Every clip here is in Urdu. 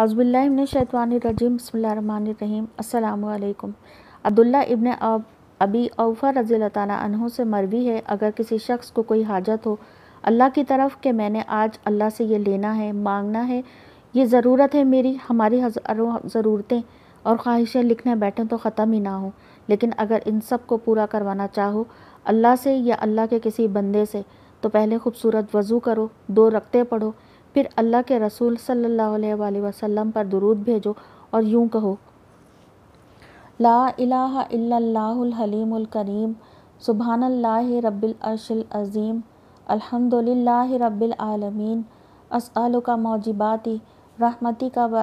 اللہ ابن شیطوان الرجیم بسم اللہ الرحمن الرحیم السلام علیکم عبداللہ ابن ابی اوفا رضی اللہ تعالیٰ عنہ سے مروی ہے اگر کسی شخص کو کوئی حاجت ہو اللہ کی طرف کہ میں نے آج اللہ سے یہ لینا ہے مانگنا ہے یہ ضرورت ہے میری ہماری ضرورتیں اور خواہشیں لکھنے بیٹھیں تو ختم ہی نہ ہوں لیکن اگر ان سب کو پورا کروانا چاہو اللہ سے یا اللہ کے کسی بندے سے تو پہلے خوبصورت وضو کرو دو رکھتے پڑھو پھر اللہ کے رسول صلی اللہ علیہ وآلہ وسلم پر درود بھیجو اور یوں کہو لا الہ الا اللہ الحلیم الکریم سبحان اللہ رب العرش العظیم الحمد للہ رب العالمین اسلکا موجباتی رحمتی کا و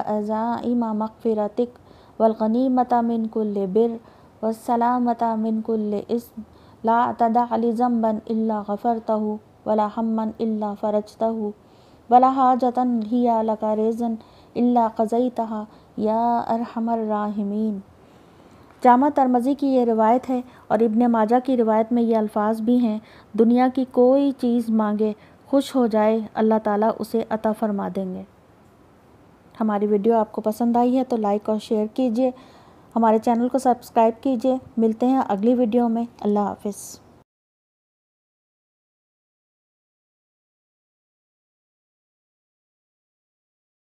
مغفرتک والغنیمت من کل بر والسلامت من کل اسم لا تدع علظمََََََََََن الا غفرت ولا حمن الا فرجتہ ولا حاجتا ہی لکا ریزن اللہ قزئی یا ارحم الراحمین جامع ترمزی کی یہ روایت ہے اور ابن ماجہ کی روایت میں یہ الفاظ بھی ہیں دنیا کی کوئی چیز مانگے خوش ہو جائے اللہ تعالیٰ اسے عطا فرما دیں گے ہماری ویڈیو آپ کو پسند آئی ہے تو لائک اور شیئر کیجئے ہمارے چینل کو سبسکرائب کیجئے ملتے ہیں اگلی ویڈیو میں اللہ حافظ